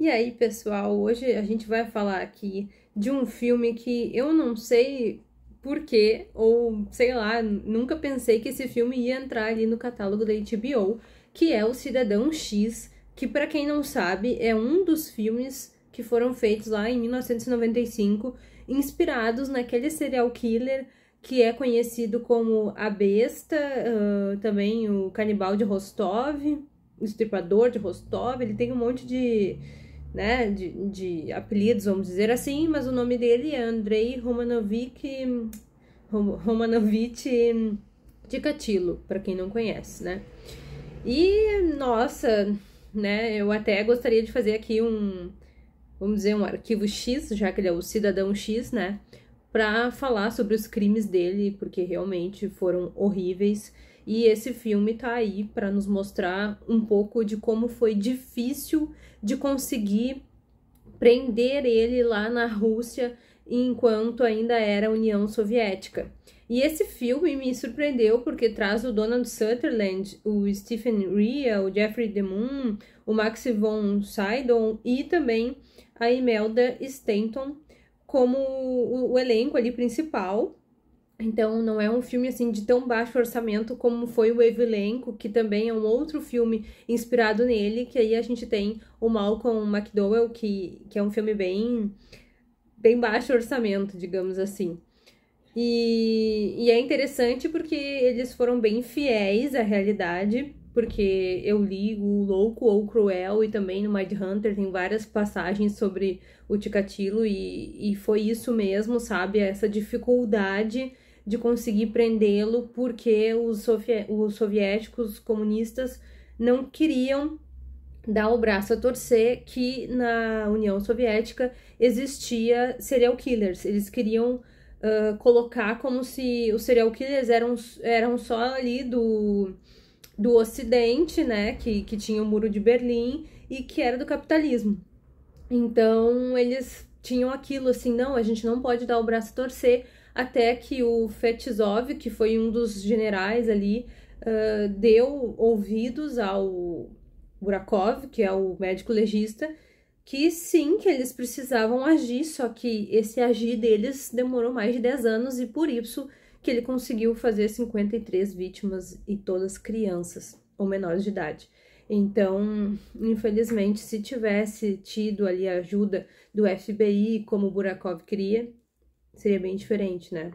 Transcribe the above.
E aí, pessoal, hoje a gente vai falar aqui de um filme que eu não sei porquê, ou sei lá, nunca pensei que esse filme ia entrar ali no catálogo da HBO, que é O Cidadão X, que para quem não sabe, é um dos filmes que foram feitos lá em 1995, inspirados naquele serial killer que é conhecido como a Besta, uh, também o Canibal de Rostov, o Estripador de Rostov, ele tem um monte de né, de, de apelidos, vamos dizer assim, mas o nome dele é Andrei Romanovic, Romanovic Dicatilo, para quem não conhece, né? E, nossa, né, eu até gostaria de fazer aqui um, vamos dizer, um arquivo X, já que ele é o cidadão X, né? para falar sobre os crimes dele, porque realmente foram horríveis. E esse filme tá aí para nos mostrar um pouco de como foi difícil de conseguir prender ele lá na Rússia enquanto ainda era União Soviética. E esse filme me surpreendeu porque traz o Donald Sutherland, o Stephen Rea, o Jeffrey DeMoon, o Max von Sydow e também a Imelda Stanton, como o, o elenco ali principal. Então não é um filme assim de tão baixo orçamento como foi o Evilenco, que também é um outro filme inspirado nele, que aí a gente tem o Malcolm McDowell, que, que é um filme bem bem baixo orçamento, digamos assim. E, e é interessante porque eles foram bem fiéis à realidade porque eu li o Louco ou Cruel e também no Mind Hunter tem várias passagens sobre o Ticatilo e, e foi isso mesmo, sabe? Essa dificuldade de conseguir prendê-lo porque os, sovi os soviéticos comunistas não queriam dar o braço a torcer que na União Soviética existia serial killers. Eles queriam uh, colocar como se os serial killers eram, eram só ali do do Ocidente, né, que, que tinha o Muro de Berlim e que era do capitalismo. Então eles tinham aquilo assim, não, a gente não pode dar o braço a torcer até que o Fetisov, que foi um dos generais ali, uh, deu ouvidos ao Burakov, que é o médico legista, que sim, que eles precisavam agir, só que esse agir deles demorou mais de 10 anos e por isso que ele conseguiu fazer 53 vítimas e todas crianças ou menores de idade. Então, infelizmente, se tivesse tido ali a ajuda do FBI, como Burakov queria, seria bem diferente, né?